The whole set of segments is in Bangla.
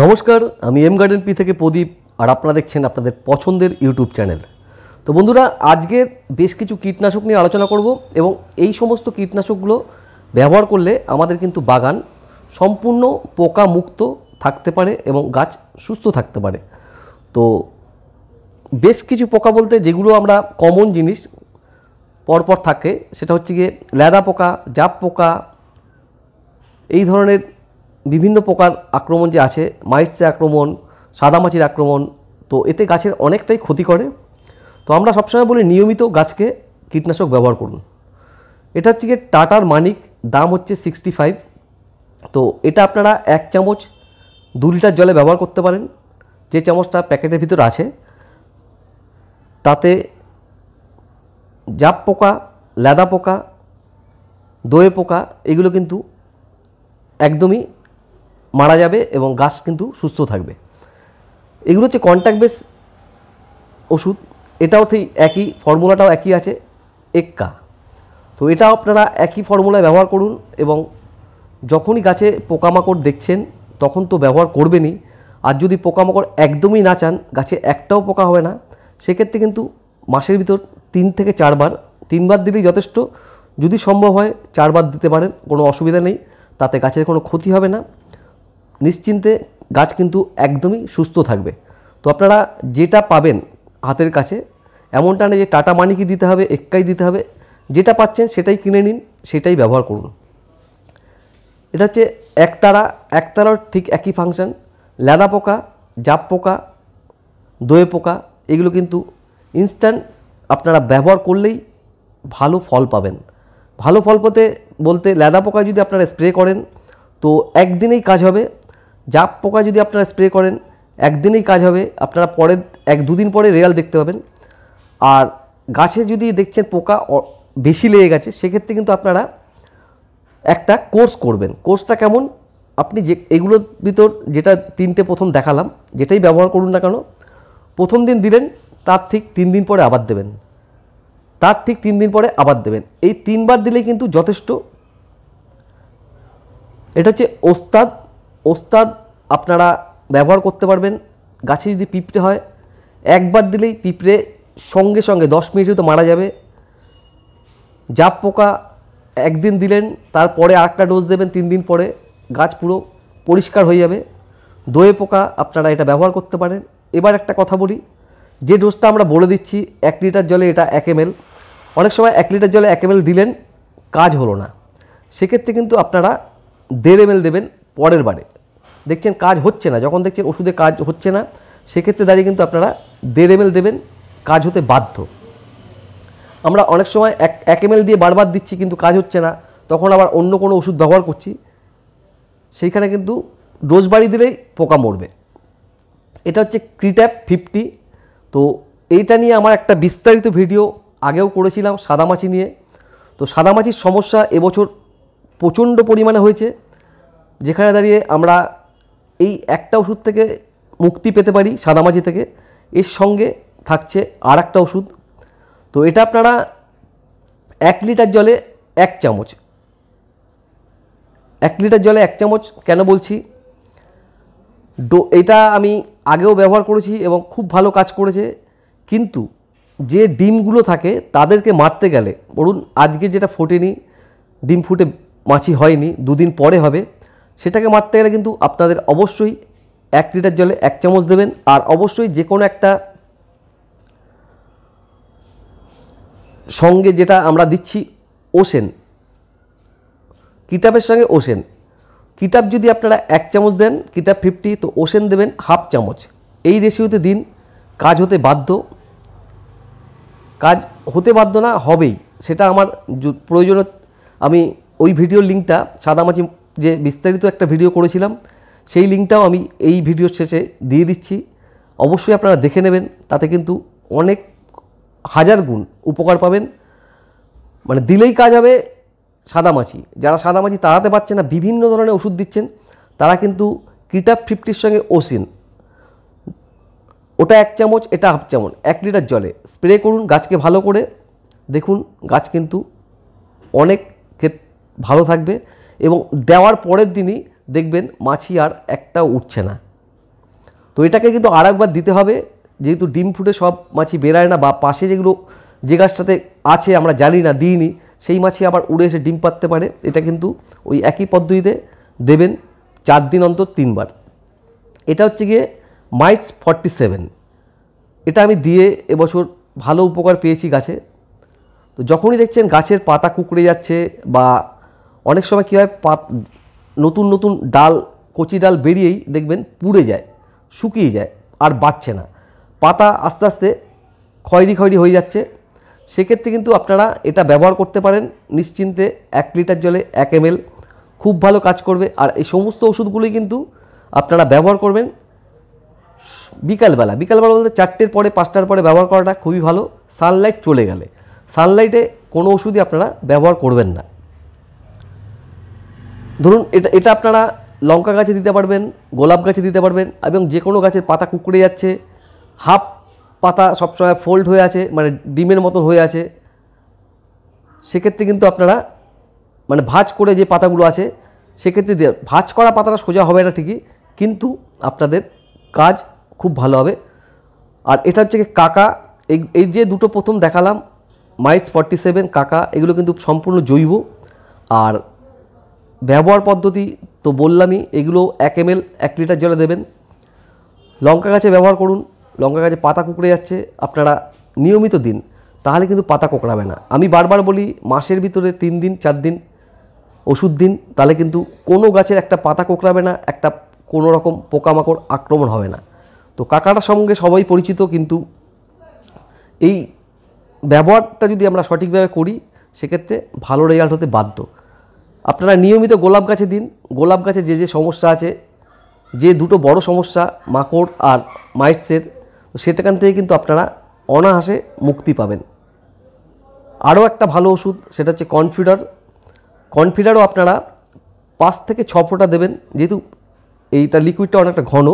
নমস্কার আমি এম গার্ডেন পি থেকে প্রদীপ আর আপনারা দেখছেন আপনাদের পছন্দের ইউটিউব চ্যানেল তো বন্ধুরা আজকে বেশ কিছু কীটনাশক নিয়ে আলোচনা করব এবং এই সমস্ত কীটনাশকগুলো ব্যবহার করলে আমাদের কিন্তু বাগান সম্পূর্ণ পোকা মুক্ত থাকতে পারে এবং গাছ সুস্থ থাকতে পারে তো বেশ কিছু পোকা বলতে যেগুলো আমরা কমন জিনিস পরপর থাকে সেটা হচ্ছে গিয়ে ল্যাদা পোকা জাপ পোকা এই ধরনের বিভিন্ন প্রকার আক্রমণ যে আছে মাইটসে আক্রমণ সাদামাছির আক্রমণ তো এতে গাছের অনেকটাই ক্ষতি করে তো আমরা সবসময় বলি নিয়মিত গাছকে কীটনাশক ব্যবহার করুন এটা হচ্ছে টাটার মানিক দাম হচ্ছে সিক্সটি ফাইভ তো এটা আপনারা এক চামচ দু লিটার জলে ব্যবহার করতে পারেন যে চামচটা প্যাকেটের ভিতর আছে তাতে জাপ পোকা ল্যাদা পোকা দোয়ে পোকা এগুলো কিন্তু একদমই মারা যাবে এবং গাছ কিন্তু সুস্থ থাকবে এগুলো হচ্ছে কন্ট্যাক্ট বেস ওষুধ এটাও ঠিক একই ফর্মুলাটাও একই আছে এক্কা তো এটা আপনারা একই ফর্মুলায় ব্যবহার করুন এবং যখনই গাছে পোকামাকড় দেখছেন তখন তো ব্যবহার করবেনই আর যদি পোকামাকড় একদমই না চান গাছে একটাও পোকা হবে না সেক্ষেত্রে কিন্তু মাসের ভিতর তিন থেকে চারবার তিনবার দিলেই যথেষ্ট যদি সম্ভব হয় চারবার দিতে পারেন কোনো অসুবিধা নেই তাতে গাছের কোনো ক্ষতি হবে না নিশ্চিন্তে গাছ কিন্তু একদমই সুস্থ থাকবে তো আপনারা যেটা পাবেন হাতের কাছে এমনটা না যে টাটা মানিকে দিতে হবে এক্কাই দিতে হবে যেটা পাচ্ছেন সেটাই কিনে নিন সেটাই ব্যবহার করুন এটা হচ্ছে একতারা একতারার ঠিক একই ফাংশান ল্যাদা পোকা জাপ পোকা দোয়ে পোকা এগুলো কিন্তু ইনস্ট্যান্ট আপনারা ব্যবহার করলেই ভালো ফল পাবেন ভালো ফল পেতে বলতে ল্যাদা পোকা যদি আপনারা স্প্রে করেন তো একদিনেই কাজ হবে জাপ পোকা যদি আপনারা স্প্রে করেন একদিনেই কাজ হবে আপনারা পরে এক দুদিন পরে রেয়াল দেখতে পাবেন আর গাছে যদি দেখছেন পোকা বেশি লেগে গেছে সেক্ষেত্রে কিন্তু আপনারা একটা কোর্স করবেন কোর্সটা কেমন আপনি যে এগুলোর ভিতর যেটা তিনটে প্রথম দেখালাম যেটাই ব্যবহার করুন না কেন প্রথম দিন দিলেন তার ঠিক তিন দিন পরে আবার দেবেন তার ঠিক তিন দিন পরে আবার দেবেন এই তিনবার দিলে কিন্তু যথেষ্ট এটা হচ্ছে ওস্তাদ ওস্তাদ আপনারা ব্যবহার করতে পারবেন গাছে যদি পিঁপড়ে হয় একবার দিলেই পিঁপড়ে সঙ্গে সঙ্গে দশ মিনিটে তো মারা যাবে জাপ পোকা একদিন দিলেন তারপরে আরেকটা ডোজ দেবেন তিন দিন পরে গাছ পুরো পরিষ্কার হয়ে যাবে দোয়ে পোকা আপনারা এটা ব্যবহার করতে পারেন এবার একটা কথা বলি যে ডোজটা আমরা বলে দিচ্ছি এক লিটার জলে এটা এক এম অনেক সময় এক লিটার জলে এক এম দিলেন কাজ হলো না সেক্ষেত্রে কিন্তু আপনারা দেড় এম দেবেন পরের বারে দেখছেন কাজ হচ্ছে না যখন দেখছেন ওষুধে কাজ হচ্ছে না সেক্ষেত্রে দাঁড়িয়ে কিন্তু আপনারা দেড় এমএল দেবেন কাজ হতে বাধ্য আমরা অনেক সময় এক এক এমএল দিয়ে বারবার দিচ্ছি কিন্তু কাজ হচ্ছে না তখন আবার অন্য কোনো ওষুধ ব্যবহার করছি সেইখানে কিন্তু ডোজ বাড়িয়ে দিলেই পোকা মরবে এটা হচ্ছে ক্রিট্যাপ ফিফটি তো এইটা নিয়ে আমার একটা বিস্তারিত ভিডিও আগেও করেছিলাম সাদামাছি নিয়ে তো সাদামাছির সমস্যা এবছর প্রচণ্ড পরিমাণে হয়েছে যেখানে দাঁড়িয়ে আমরা এই একটা ওষুধ থেকে মুক্তি পেতে পারি সাদামাছি থেকে এর সঙ্গে থাকছে আর একটা ওষুধ তো এটা আপনারা এক লিটার জলে এক চামচ এক লিটার জলে এক চামচ কেন বলছি ডো এটা আমি আগেও ব্যবহার করেছি এবং খুব ভালো কাজ করেছে কিন্তু যে ডিমগুলো থাকে তাদেরকে মারতে গেলে বলুন আজকে যেটা ফোটেনি ডিম ফুটে মাছি হয়নি দুদিন পরে হবে সেটাকে মারতে গেলে কিন্তু আপনাদের অবশ্যই এক লিটার জলে এক চামচ দেবেন আর অবশ্যই যে কোনো একটা সঙ্গে যেটা আমরা দিচ্ছি ওসেন কিতাবের সঙ্গে ওসেন কিতাব যদি আপনারা এক চামচ দেন কিতাব ফিফটি তো ওসেন দেবেন হাফ চামচ এই রেশিওতে দিন কাজ হতে বাধ্য কাজ হতে বাধ্য না হবেই সেটা আমার প্রয়োজনে আমি ওই ভিডিওর লিঙ্কটা সাদামাছি যে বিস্তারিত একটা ভিডিও করেছিলাম সেই লিঙ্কটাও আমি এই ভিডিওর শেষে দিয়ে দিচ্ছি অবশ্যই আপনারা দেখে নেবেন তাতে কিন্তু অনেক হাজার গুণ উপকার পাবেন মানে দিলেই কাজ হবে সাদামাছি যারা সাদামাছি তাড়াতে পারছে না বিভিন্ন ধরনের ওষুধ দিচ্ছেন তারা কিন্তু কিটাপ ফিফটির সঙ্গে ওসিন ওটা এক চামচ এটা হাফ চামচ এক লিটার জলে স্প্রে করুন গাছকে ভালো করে দেখুন গাছ কিন্তু অনেক ভালো থাকবে এবং দেওয়ার পরের দিনই দেখবেন মাছি আর একটা উঠছে না তো এটাকে কিন্তু আর একবার দিতে হবে যেহেতু ডিম ফুটে সব মাছি বেরায় না বা পাশে যেগুলো যে গাছটাতে আছে আমরা জানি না দিইনি সেই মাছি আবার উড়ে এসে ডিম পাততে পারে এটা কিন্তু ওই একই পদ্ধতিতে দেবেন চার দিন অন্তর তিনবার এটা হচ্ছে গিয়ে মাইটস ফর্টি সেভেন এটা আমি দিয়ে এবছর ভালো উপকার পেয়েছি গাছে তো যখনই দেখছেন গাছের পাতা কুকড়ে যাচ্ছে বা অনেক সময় কী হয় পাত নতুন নতুন ডাল কচি ডাল বেরিয়েই দেখবেন পুড়ে যায় শুকিয়ে যায় আর বাড়ছে না পাতা আস্তে আস্তে খয়রি খয়রি হয়ে যাচ্ছে সেক্ষেত্রে কিন্তু আপনারা এটা ব্যবহার করতে পারেন নিশ্চিন্তে এক লিটার জলে এক এম খুব ভালো কাজ করবে আর এই সমস্ত ওষুধগুলোই কিন্তু আপনারা ব্যবহার করবেন বিকালবেলা বিকালবেলা বলতে চারটের পরে পাঁচটার পরে ব্যবহার করাটা খুবই ভালো সানলাইট চলে গেলে সানলাইটে কোনো ওষুধই আপনারা ব্যবহার করবেন না ধরুন এটা এটা আপনারা লঙ্কা গাছে দিতে পারবেন গোলাপ গাছে দিতে পারবেন এবং যে কোনো গাছের পাতা কুকড়ে যাচ্ছে হাফ পাতা সবসময় ফোল্ড হয়ে আছে মানে ডিমের মতো হয়ে আছে সেক্ষেত্রে কিন্তু আপনারা মানে ভাজ করে যে পাতাগুলো আছে সেক্ষেত্রে ভাজ করা পাতাটা সোজা হবে না ঠিকই কিন্তু আপনাদের কাজ খুব ভালো হবে আর এটা হচ্ছে কি কাকা এই এই যে দুটো প্রথম দেখালাম মাইটস ফর্টি সেভেন কাকা এগুলো কিন্তু সম্পূর্ণ জৈব আর ব্যবহার পদ্ধতি তো বললামই এগুলো এক এম এল এক লিটার জলে দেবেন লঙ্কা গাছে ব্যবহার করুন লঙ্কা গাছে পাতা কুকড়ে যাচ্ছে আপনারা নিয়মিত দিন তাহলে কিন্তু পাতা কোকড়াবে না আমি বারবার বলি মাসের ভিতরে তিন দিন চার দিন ওষুধ দিন তাহলে কিন্তু কোনো গাছের একটা পাতা কোকড়াবে না একটা কোনো রকম পোকামাকড় আক্রমণ হবে না তো কাকাটার সঙ্গে সবাই পরিচিত কিন্তু এই ব্যবহারটা যদি আমরা সঠিকভাবে করি সেক্ষেত্রে ভালো রেজাল্ট হতে বাধ্য আপনারা নিয়মিত গোলাপ গাছে দিন গোলাপ গাছে যে যে সমস্যা আছে যে দুটো বড় সমস্যা মাকড় আর মাইটসের সেটাখান থেকে কিন্তু আপনারা অনাহাসে মুক্তি পাবেন আরও একটা ভালো ওষুধ সেটা হচ্ছে কনফিডার কনফিডারও আপনারা পাঁচ থেকে ছ ফোঁটা দেবেন যেহেতু এইটা লিকুইডটা অনেকটা ঘন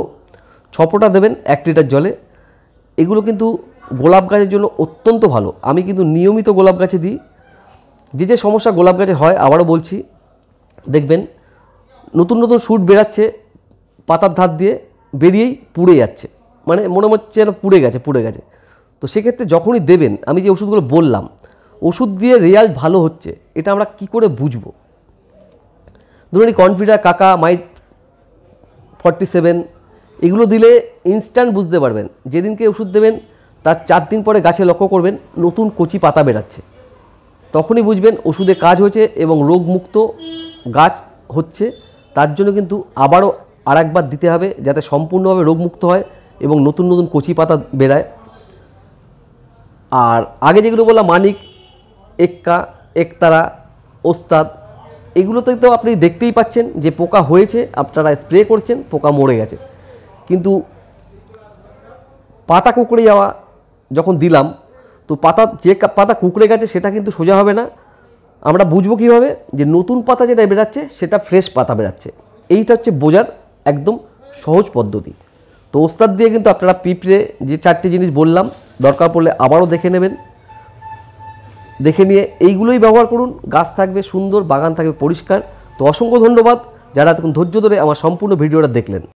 ছ ফোঁটা দেবেন এক লিটার জলে এগুলো কিন্তু গোলাপ গাছের জন্য অত্যন্ত ভালো আমি কিন্তু নিয়মিত গোলাপ গাছে দিই যে যে সমস্যা গোলাপ গাছে হয় আবারও বলছি দেখবেন নতুন নতুন শ্যুট বেরাচ্ছে পাতার ধার দিয়ে বেরিয়েই পুড়ে যাচ্ছে মানে মনে হচ্ছে যেন পুড়ে গেছে পুড়ে গেছে তো সেক্ষেত্রে যখনই দেবেন আমি যে ওষুধগুলো বললাম ওষুধ দিয়ে রেজাল্ট ভালো হচ্ছে এটা আমরা কি করে বুঝব ধরুন কনফিডার কাকা মাইট ফর্টি সেভেন এগুলো দিলে ইনস্ট্যান্ট বুঝতে পারবেন যেদিনকে ওষুধ দেবেন তার চার দিন পরে গাছে লক্ষ্য করবেন নতুন কচি পাতা বেড়াচ্ছে তখনই বুঝবেন ওষুধে কাজ হয়েছে এবং রোগমুক্ত গাছ হচ্ছে তার জন্য কিন্তু আবারও আর একবার দিতে হবে যাতে সম্পূর্ণভাবে রোগমুক্ত হয় এবং নতুন নতুন কচি পাতা বেড়ায় আর আগে যেগুলো বললাম মানিক এক্কা একতারা ওস্তাদ এগুলোতে তো আপনি দেখতেই পাচ্ছেন যে পোকা হয়েছে আপনারা স্প্রে করছেন পোকা মরে গেছে কিন্তু পাতা কুকড়ে যাওয়া যখন দিলাম তো পাতা যে পাতা কুকড়ে গেছে সেটা কিন্তু সোজা হবে না আমরা বুঝবো কীভাবে যে নতুন পাতা যেটা বেরাচ্ছে সেটা ফ্রেশ পাতা বেরাচ্ছে এইটা হচ্ছে বোঝার একদম সহজ পদ্ধতি তো ওস্তাদ দিয়ে কিন্তু আপনারা পিঁপড়ে যে চারটি জিনিস বললাম দরকার পড়লে আবারও দেখে নেবেন দেখে নিয়ে এইগুলোই ব্যবহার করুন গাছ থাকবে সুন্দর বাগান থাকবে পরিষ্কার তো অসংখ্য ধন্যবাদ যারা এখন ধৈর্য ধরে আমার সম্পূর্ণ ভিডিওটা দেখলেন